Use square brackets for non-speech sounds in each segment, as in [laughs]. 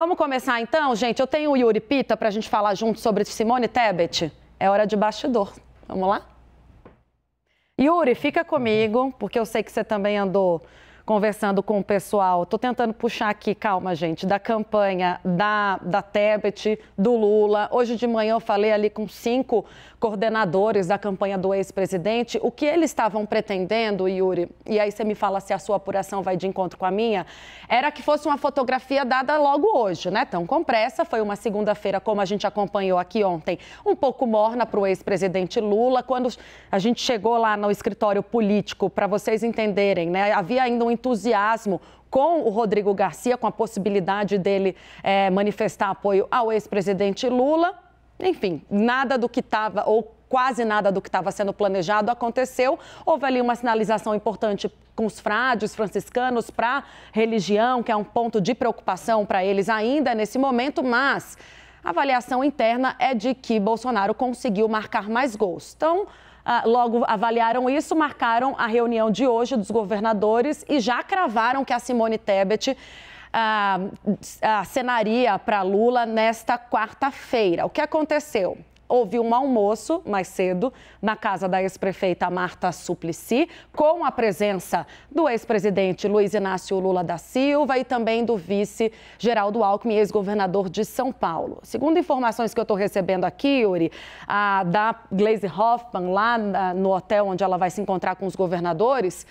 Vamos começar então, gente? Eu tenho o Yuri Pita para a gente falar junto sobre Simone Tebet. É hora de bastidor. Vamos lá? Yuri, fica comigo, porque eu sei que você também andou conversando com o pessoal. Estou tentando puxar aqui, calma, gente, da campanha da, da Tebet, do Lula. Hoje de manhã eu falei ali com cinco coordenadores da campanha do ex-presidente, o que eles estavam pretendendo, Yuri, e aí você me fala se a sua apuração vai de encontro com a minha, era que fosse uma fotografia dada logo hoje, né? Tão com pressa, foi uma segunda-feira, como a gente acompanhou aqui ontem, um pouco morna para o ex-presidente Lula. Quando a gente chegou lá no escritório político, para vocês entenderem, né? Havia ainda um entusiasmo com o Rodrigo Garcia, com a possibilidade dele é, manifestar apoio ao ex-presidente Lula enfim, nada do que estava ou quase nada do que estava sendo planejado aconteceu. Houve ali uma sinalização importante com os frades franciscanos para religião, que é um ponto de preocupação para eles ainda nesse momento, mas a avaliação interna é de que Bolsonaro conseguiu marcar mais gols. Então, ah, logo avaliaram isso, marcaram a reunião de hoje dos governadores e já cravaram que a Simone Tebet a, a cenaria para Lula nesta quarta-feira. O que aconteceu? houve um almoço mais cedo na casa da ex-prefeita Marta Suplicy, com a presença do ex-presidente Luiz Inácio Lula da Silva e também do vice Geraldo Alckmin, ex-governador de São Paulo. Segundo informações que eu estou recebendo aqui, Yuri, a da Glaze Hoffman, lá na, no hotel onde ela vai se encontrar com os governadores.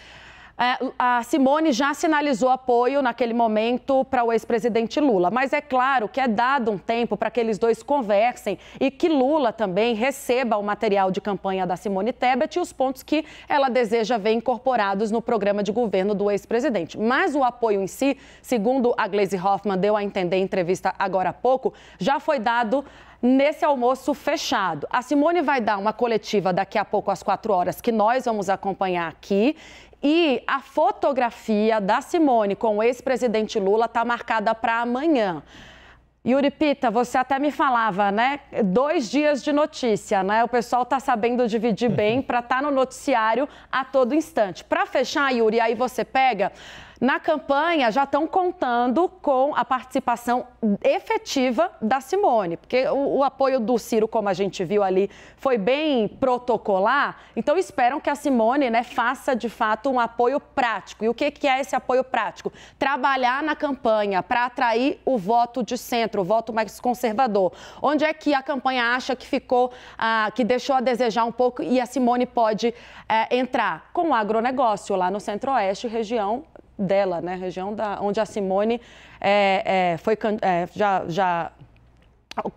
É, a Simone já sinalizou apoio naquele momento para o ex-presidente Lula. Mas é claro que é dado um tempo para que eles dois conversem e que Lula também receba o material de campanha da Simone Tebet e os pontos que ela deseja ver incorporados no programa de governo do ex-presidente. Mas o apoio em si, segundo a Glaze Hoffman deu a entender em entrevista agora há pouco, já foi dado nesse almoço fechado. A Simone vai dar uma coletiva daqui a pouco às quatro horas, que nós vamos acompanhar aqui. E a fotografia da Simone com o ex-presidente Lula está marcada para amanhã. Yuri Pita, você até me falava, né? Dois dias de notícia, né? O pessoal está sabendo dividir bem uhum. para estar tá no noticiário a todo instante. Para fechar, Yuri, aí você pega na campanha já estão contando com a participação efetiva da Simone, porque o, o, apoio do Ciro, como a gente viu ali, foi bem protocolar. Então esperam que a Simone né, faça de fato um apoio prático. E o que, que é esse apoio prático? Trabalhar na campanha para atrair o voto de centro, o voto mais conservador. Onde é que a campanha acha que ficou, ah, que deixou a desejar um pouco e a Simone pode eh, entrar com o agronegócio lá no Centro-Oeste, região dela, né? Região da, onde a Simone é, é, foi é, já, já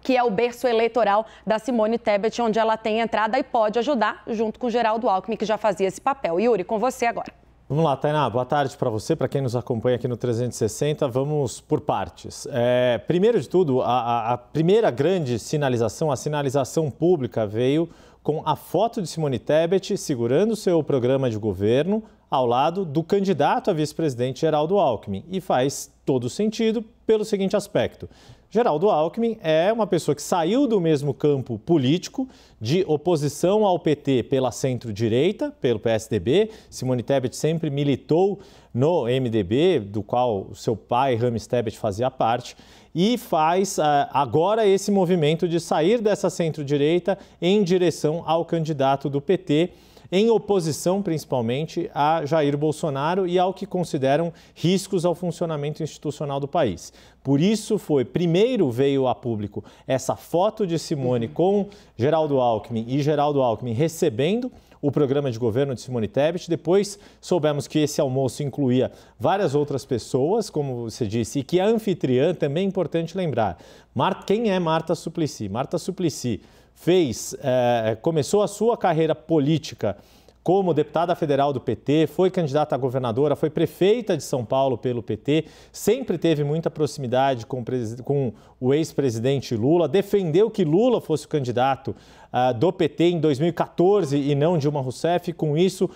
que é o berço eleitoral da Simone Tebet, onde ela tem entrada e pode ajudar, junto com Geraldo Alckmin, que já fazia esse papel. Yuri, com você agora. Vamos lá, Tainá, boa tarde para você, para quem nos acompanha aqui no 360. Vamos por partes. É, primeiro de tudo, a, a primeira grande sinalização, a sinalização pública, veio com a foto de Simone Tebet segurando seu programa de governo, ao lado do candidato a vice-presidente Geraldo Alckmin. E faz todo sentido pelo seguinte aspecto. Geraldo Alckmin é uma pessoa que saiu do mesmo campo político, de oposição ao PT pela centro-direita, pelo PSDB. Simone Tebet sempre militou no MDB, do qual seu pai, Rames Tebet, fazia parte, e faz eh, agora esse movimento de sair dessa centro-direita em direção ao candidato do PT em oposição principalmente a Jair Bolsonaro e ao que consideram riscos ao funcionamento institucional do país. Por isso foi, primeiro veio a público essa foto de Simone uhum. com Geraldo Alckmin e Geraldo Alckmin recebendo o programa de governo de Simone Tebet. Depois soubemos que esse almoço incluía várias outras pessoas, como você disse, e que a anfitriã também é importante lembrar. Mar... Quem é Marta Suplicy? Marta Suplicy fez, é, começou a sua carreira política como deputada federal do PT, foi candidata a governadora, foi prefeita de São Paulo pelo PT, sempre teve muita proximidade com, com o ex-presidente Lula, defendeu que Lula fosse o candidato uh, do PT em 2014 e não Dilma Rousseff, e com isso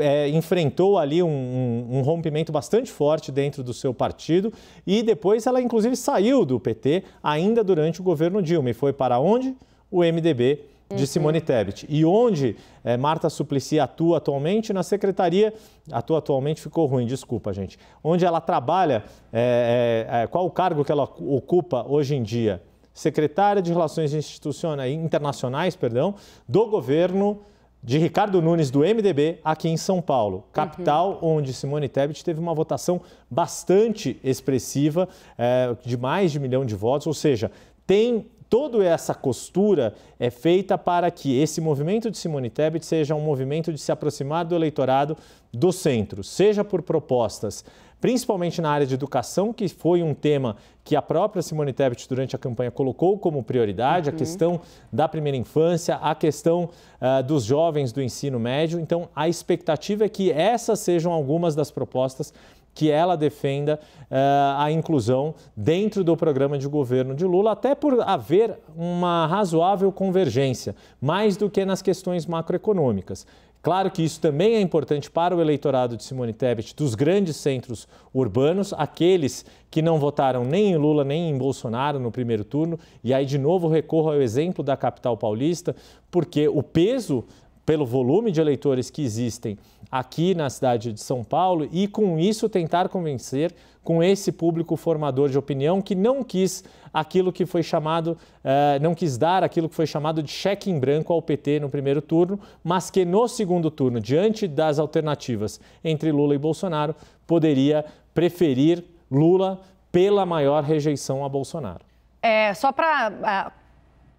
é, enfrentou ali um, um, um, rompimento bastante forte dentro do seu partido e depois ela inclusive saiu do PT ainda durante o governo Dilma e foi para onde? o MDB de uhum. Simone Tebet. E onde é, Marta Suplicy atua atualmente? Na secretaria, atua atualmente, ficou ruim, desculpa, gente. Onde ela trabalha, é, é, é, qual o cargo que ela ocupa hoje em dia? Secretária de Relações Institucionais, Internacionais perdão, do governo de Ricardo Nunes, do MDB, aqui em São Paulo, uhum. capital uhum. onde Simone Tebet teve uma votação bastante expressiva, é, de mais de um milhão de votos, ou seja, tem toda essa costura é feita para que esse movimento de Simone Tebet seja um movimento de se aproximar do eleitorado do centro, seja por propostas, principalmente na área de educação, que foi um tema que a própria Simone Tebet, durante a campanha, colocou como prioridade, uhum. a questão da primeira infância, a questão uh, dos jovens do ensino médio. Então, a expectativa é que essas sejam algumas das propostas que ela defenda uh, a inclusão dentro do programa de governo de Lula, até por haver uma razoável convergência, mais do que nas questões macroeconômicas. Claro que isso também é importante para o eleitorado de Simone Tebet dos grandes centros urbanos, aqueles que não votaram nem em Lula nem em Bolsonaro no primeiro turno. E aí, de novo, recorro ao exemplo da capital paulista, porque o peso pelo volume de eleitores que existem aqui na cidade de São Paulo e, com isso, tentar convencer com esse público formador de opinião que não quis aquilo que foi chamado, eh, não quis dar aquilo que foi chamado de cheque em branco ao PT no primeiro turno, mas que no segundo turno, diante das alternativas entre Lula e Bolsonaro, poderia preferir Lula pela maior rejeição a Bolsonaro. É, só para ah,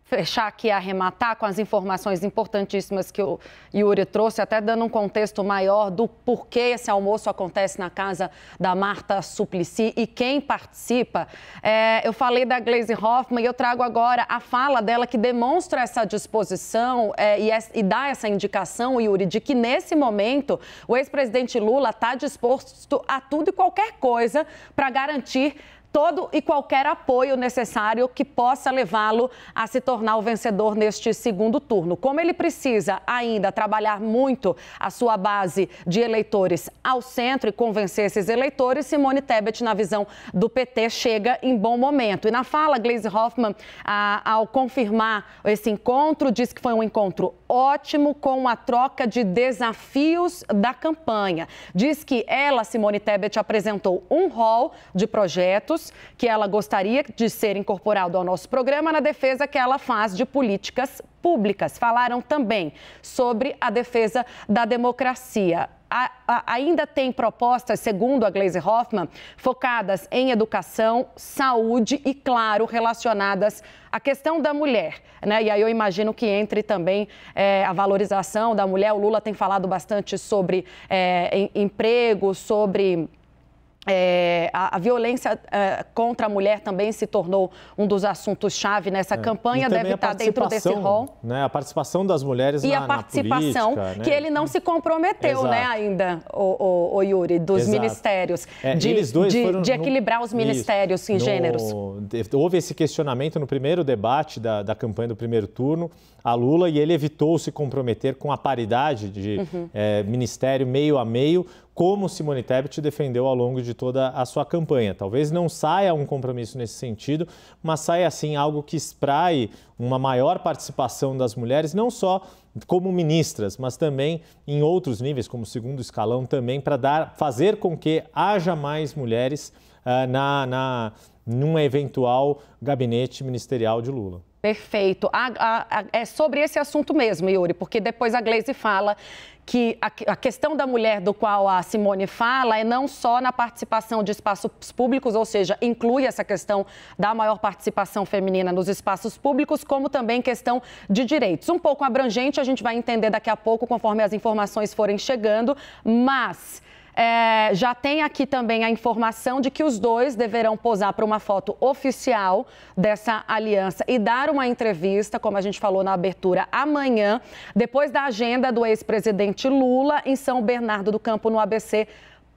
fechar aqui, arrematar com as informações importantíssimas que o Yuri trouxe, até dando um contexto maior do porquê esse almoço acontece na casa da Marta Suplicy e quem participa. É, eu falei da Glaze Hoffman e eu trago agora a fala dela que demonstra essa disposição é, e, é, e, dá essa indicação, Yuri, de que nesse momento o ex-presidente Lula está disposto a tudo e qualquer coisa para garantir todo e qualquer apoio necessário que possa levá-lo a se tornar o vencedor neste segundo turno. Como ele precisa ainda trabalhar muito a sua base de eleitores ao centro e convencer esses eleitores, Simone Tebet, na visão do PT, chega em bom momento. E na fala, Gleisi Hoffmann, ao confirmar esse encontro, diz que foi um encontro ótimo com a troca de desafios da campanha. Diz que ela, Simone Tebet, apresentou um rol de projetos que ela gostaria de ser incorporado ao nosso programa na defesa que ela faz de políticas públicas. Falaram também sobre a defesa da democracia. A, a, ainda tem propostas, segundo a Glaze Hoffman, focadas em educação, saúde e, claro, relacionadas à questão da mulher. Né? E aí eu imagino que entre também é, a valorização da mulher. O Lula tem falado bastante sobre é, em, emprego, sobre é, a, a, violência é, contra a mulher também se tornou um dos assuntos-chave nessa é. campanha, deve estar tá dentro desse rol. Né, a participação das mulheres e na, a participação na política, né? que né? ele não se comprometeu, né, ainda, o, o, o Yuri, dos Exato. ministérios. É, de, eles dois de, de equilibrar os ministérios Isso. em no... gêneros houve esse questionamento no primeiro debate da, da campanha do primeiro turno a Lula e ele evitou se comprometer com a paridade de uhum. é, ministério meio a meio, como Simone Tebet defendeu ao longo de toda a sua campanha. Talvez não saia um compromisso nesse sentido, mas saia assim algo que espraie uma maior participação das mulheres, não só como ministras, mas também em outros níveis, como segundo escalão também, para dar, fazer com que haja mais mulheres uh, na, na num eventual gabinete ministerial de Lula. Perfeito. A, a, a, é sobre esse assunto mesmo, Yuri, porque depois a Glaze fala que a, questão da mulher do qual a Simone fala é não só na participação de espaços públicos, ou seja, inclui essa questão da maior participação feminina nos espaços públicos, como também questão de direitos. Um pouco abrangente, a gente vai entender daqui a pouco, conforme as informações forem chegando, mas é, já tem aqui também a informação de que os dois deverão posar para uma foto oficial dessa aliança e dar uma entrevista, como a gente falou na abertura, amanhã, depois da agenda do ex-presidente Lula em São Bernardo do Campo, no ABC.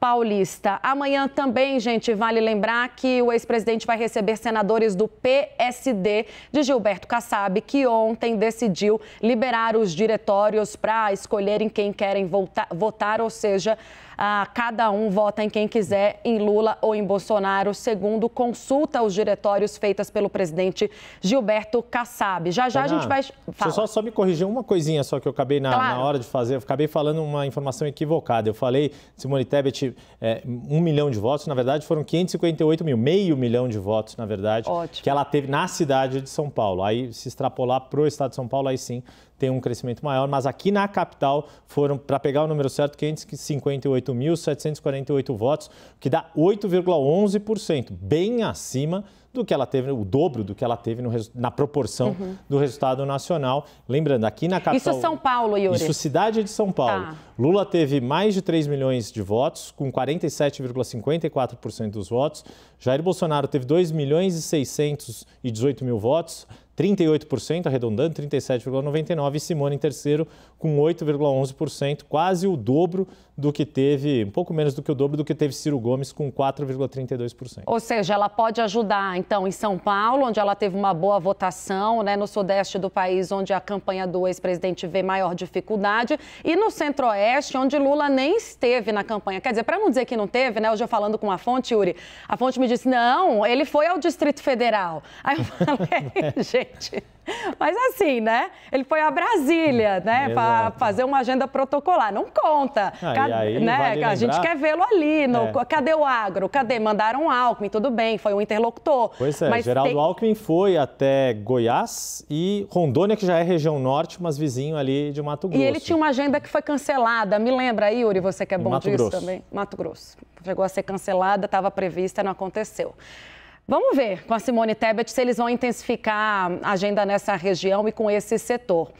Paulista. Amanhã também, gente, vale lembrar que o ex-presidente vai receber senadores do PSD de Gilberto Kassab, que ontem decidiu liberar os diretórios para escolherem quem querem votar, votar ou seja, ah, cada um vota em quem quiser, em Lula ou em Bolsonaro, segundo consulta aos diretórios feitas pelo presidente Gilberto Kassab. Já já Ana, a gente vai. Fala. Só, só me corrigir uma coisinha só que eu acabei na, claro. na hora de fazer, eu acabei falando uma informação equivocada. Eu falei Simone Tebet, é, um milhão de votos, na verdade foram 558 mil, meio milhão de votos, na verdade, Ótimo. que ela teve na cidade de São Paulo. Aí se extrapolar para o estado de São Paulo, aí sim tem um crescimento maior, mas aqui na capital foram, para pegar o número certo, 558.748 votos, que dá 8,11%, bem acima do que ela teve, o dobro do que ela teve no, na proporção uhum. do resultado nacional. Lembrando, aqui na é capital... Isso São Paulo, Yuri. Isso cidade de São Paulo. Tá. Lula teve mais de 3 milhões de votos, com 47,54% dos votos. Jair Bolsonaro teve 2 milhões e 618 mil votos, 38%, arredondando, 37,99%, e Simone em terceiro com 8,11%, quase o dobro do que teve, um pouco menos do que o dobro do que teve Ciro Gomes com 4,32%. Ou seja, ela pode ajudar então em São Paulo, onde ela teve uma boa votação, né, no sudeste do país, onde a campanha do ex-presidente vê maior dificuldade, e no centro-oeste, onde Lula nem esteve na campanha. Quer dizer, para não dizer que não teve, né, hoje eu falando com a fonte, Yuri, a fonte me disse: não, ele foi ao Distrito Federal. Aí eu [laughs] falei, gente. [laughs] Mas assim, né? Ele foi a Brasília, né? Para fazer uma agenda protocolar. Não conta. Ah, Cad... aí, né? Vale a gente quer vê-lo ali. No... É. Cadê o agro? Cadê? Mandaram o Alckmin, tudo bem, foi um interlocutor. Pois é, mas Geraldo tem... Alckmin foi até Goiás e Rondônia, que já é região norte, mas vizinho ali de Mato Grosso. E ele tinha uma agenda que foi cancelada. Me lembra aí, Yuri, você que é bom Mato disso Grosso. também. Mato Grosso. Chegou a ser cancelada, estava prevista, não aconteceu. Vamos ver com a Simone Tebet se eles vão intensificar a agenda nessa região e com esse setor.